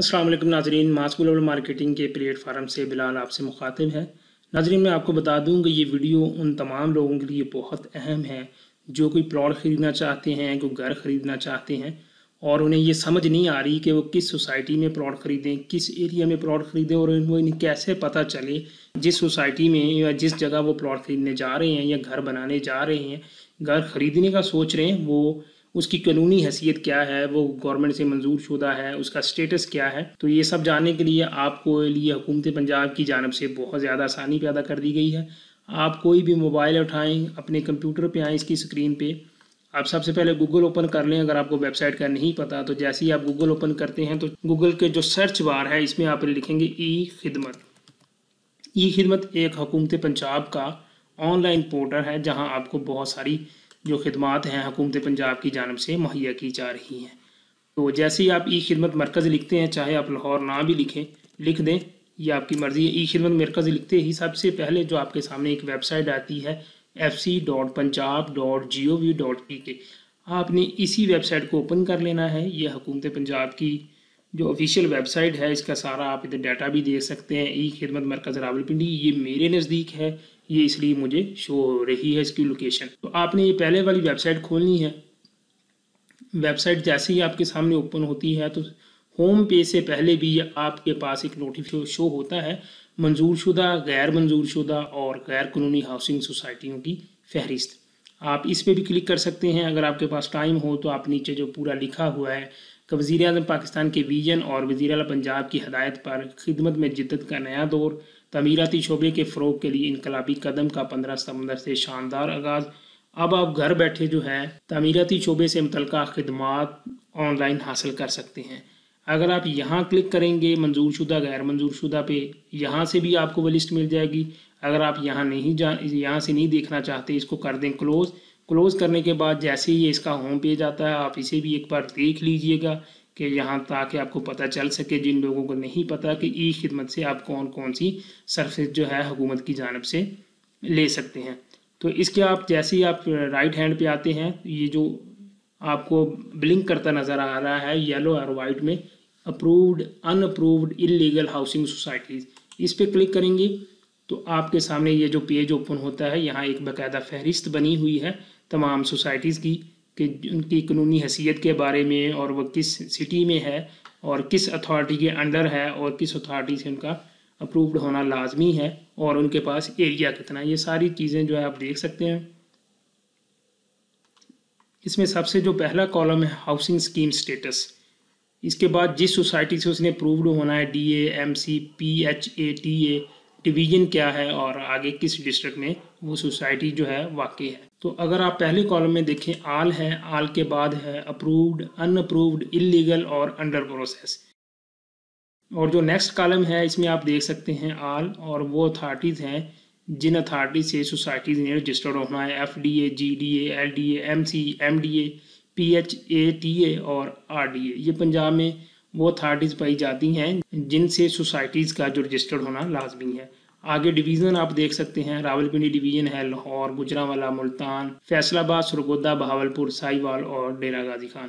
Aslam Nazreen mass global marketing के platform से बिलाल आपसे मुखातिब है नाजरीन मैं आपको बता दूं कि ये वीडियो उन तमाम लोगों के लिए बहुत अहम है जो कोई प्लॉट ख़रीदना चाहते हैं कोई घर ख़रीदना चाहते हैं और उन्हें ये समझ नहीं आ रही कि वो किस सोसाइटी में प्लॉट ख़रीदें किस एरिया में प्लॉट ख़रीदें और उनको इन्हें कैसे पता चले जिस सोसाइटी में या जिस जगह वो प्लॉट ख़रीदने जा रहे हैं या घर बनाने जा रहे हैं घर ख़रीदने का सोच रहे हैं वो उसकी कानूनी हैसियत क्या है वो गवर्नमेंट से मंजूर शुदा है उसका स्टेटस क्या है तो ये सब जानने के लिए आपको लिए हुकूमत पंजाब की जानब से बहुत ज़्यादा आसानी पैदा कर दी गई है आप कोई भी मोबाइल उठाएँ अपने कंप्यूटर पर आएँ इसकी स्क्रीन पर आप सबसे पहले गूगल ओपन कर लें अगर आपको वेबसाइट का नहीं पता तो जैसे ही आप गूगल ओपन करते हैं तो गूगल के जो सर्च बार है इसमें आप लिखेंगे ई खिदमत ई खिदमत एक हुकूमत पंजाब का ऑनलाइन पोर्टल है जहां आपको बहुत सारी जो खदमात हैं हकूमत पंजाब की जानब से मुहैया की जा रही हैं तो जैसे ही आप ई खिदमत मरकज़ लिखते हैं चाहे आप लाहौर ना भी लिखें लिख दें यह आपकी मर्ज़ी है ई खिदमत मरकज़ लिखते ही सबसे पहले जो आपके सामने एक वेबसाइट आती है F C dot Punjab dot G O V dot P K आपने इसी वेबसाइट को ओपन कर लेना है यह हकूमत पंजाब की जो ऑफिशियल वेबसाइट है इसका सारा आप इधर डाटा भी देख सकते हैं ई खिदमत मरकज़ रावलपिंडी ये मेरे नज़दीक है ये इसलिए मुझे शो हो रही है इसकी लोकेशन तो आपने ये पहले वाली वेबसाइट खोलनी है वेबसाइट जैसे ही आपके सामने ओपन होती है तो होम पे से पहले भी आपके पास एक नोटिफिकेशन शो होता है मंजूर शुदा गैर मंजूर शुदा और गैर कानूनी हाउसिंग सोसाइटियों की फहरिस्त आप इस पर भी क्लिक कर सकते हैं अगर आपके पास टाइम हो तो आप नीचे जो पूरा लिखा हुआ है कि वज़ी पाकिस्तान के विजन और वज़ी पंजाब की हदायत पर खिदमत में जिद्दत का नया दौर तमीराती शोबे के फ़रोग के लिए इनकलाबी कदम का पंद्रह सितंबर से शानदार आगाज़ अब आप घर बैठे जो है तमीराती शोबे से मुतलका खदमात ऑनलाइन हासिल कर सकते हैं अगर आप यहाँ क्लिक करेंगे मंजूर शुदा गैर मंजूर शुदा पे यहाँ से भी आपको वो लिस्ट मिल जाएगी अगर आप यहाँ नहीं जा यहाँ से नहीं देखना चाहते इसको कर दें क्लोज़ क्लोज़ करने के बाद जैसे ही इसका होम पेज आता है आप इसे भी एक बार देख लीजिएगा कि यहाँ ताकि आपको पता चल सके जिन लोगों को नहीं पता कि ई खिदमत से आप कौन कौन सी सर्विस जो है हुकूमत की जानब से ले सकते हैं तो इसके आप जैसे ही आप राइट हैंड पे आते हैं ये जो आपको ब्लिंक करता नज़र आ रहा है येलो और वाइट में approved unapproved illegal housing societies इस पर क्लिक करेंगे तो आपके सामने ये जो पेज ओपन होता है यहाँ एक बाकायदा फहरिस्त बनी हुई है तमाम सोसाइटीज़ की कि उनकी कानूनी हैसियत के बारे में और वह किस सिटी में है और किस अथॉरिटी के अंडर है और किस अथॉरिटी से उनका अप्रूव्ड होना लाजमी है और उनके पास एरिया कितना ये सारी चीज़ें जो है आप देख सकते हैं इसमें सबसे जो पहला कॉलम है हाउसिंग स्कीम स्टेटस इसके बाद जिस सोसाइटी से उसने अप्रूव्ड होना है D A M C P H A T A division क्या है और आगे किस डिस्ट्रिक्ट में वो सोसाइटी जो है वाकई है तो अगर आप पहले कॉलम में देखें आल है आल के बाद है अप्रूव्ड अनअप्रूव्ड इलीगल और अंडर प्रोसेस और जो नेक्स्ट कॉलम है इसमें आप देख सकते हैं आल और वो अथॉरिटीज़ हैं जिन अथॉरिटी से सोसाइटीज़ ने रजिस्टर्ड होना है F D A G D A L D A M C M D A P H A T A और आर डी ए ये पंजाब में वो अथॉरिटीज़ पाई जाती हैं जिनसे सोसाइटीज़ का जो रजिस्टर्ड होना लाजमी है आगे डिवीज़न आप देख सकते हैं रावलपिंडी डिवीज़न है लाहौर गुजरावाला मुल्तान फैसलाबाद सरगोदा बहावलपुर साहिवाल और डेरा गाजी खान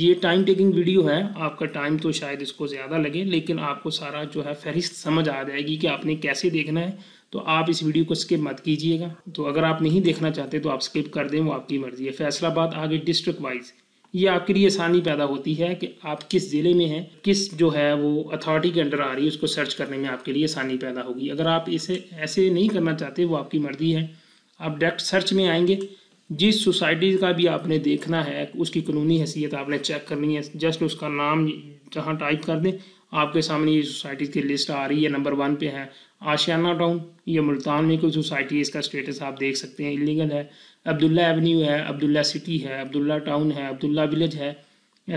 ये टाइम टेकिंग वीडियो है आपका टाइम तो शायद इसको ज़्यादा लगे लेकिन आपको सारा जो है फहरिस्त समझ आ जाएगी कि आपने कैसे देखना है तो आप इस वीडियो को स्किप मत कीजिएगा तो अगर आप नहीं देखना चाहते तो आप स्किप कर दें वो आपकी मर्ज़ी है फैसलाबाद आगे डिस्ट्रिक्ट वाइज ये आपके लिए आसानी पैदा होती है कि आप किस ज़िले में हैं किस जो है वो अथॉरिटी के अंडर आ रही है उसको सर्च करने में आपके लिए आसानी पैदा होगी अगर आप इसे ऐसे नहीं करना चाहते वो आपकी मर्ज़ी है आप डायरेक्ट सर्च में आएंगे जिस सोसाइटी का भी आपने देखना है उसकी कानूनी हैसियत आपने चेक करनी है जस्ट उसका नाम जहाँ टाइप कर दें आपके सामने ये सोसाइटीज़ की लिस्ट आ रही है नंबर वन पे है आशियाना टाउन ये मुल्तान में कोई सोसाइटी है इसका स्टेटस आप देख सकते हैं इलीगल है अब्दुल्ला एवेन्यू है अब्दुल्ला सिटी है अब्दुल्ला टाउन है अब्दुल्ला विलेज है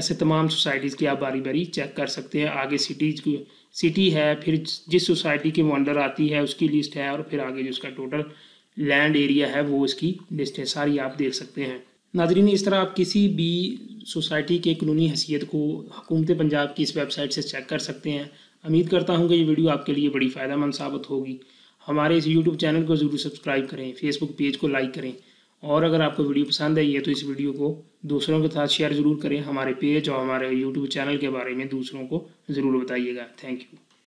ऐसे तमाम सोसाइटीज़ की आप बारी बारी चेक कर सकते हैं आगे सिटीज की सिटी है फिर जिस सोसाइटी के अंडर आती है उसकी लिस्ट है और फिर आगे जो उसका टोटल लैंड एरिया है वो उसकी लिस्ट है सारी आप देख सकते हैं नाजरीन इस तरह आप किसी भी सोसाइटी के कानूनी हैसियत को हुकूमत पंजाब की इस वेबसाइट से चेक कर सकते हैं उम्मीद करता हूँ कि ये वीडियो आपके लिए बड़ी फ़ायदा मंद साबित होगी हमारे इस यूट्यूब चैनल को ज़रूर सब्सक्राइब करें फेसबुक पेज को लाइक करें और अगर आपको वीडियो पसंद आई है तो इस वीडियो को दूसरों के साथ शेयर ज़रूर करें हमारे पेज और हमारे यूट्यूब चैनल के बारे में दूसरों को ज़रूर बताइएगा थैंक यू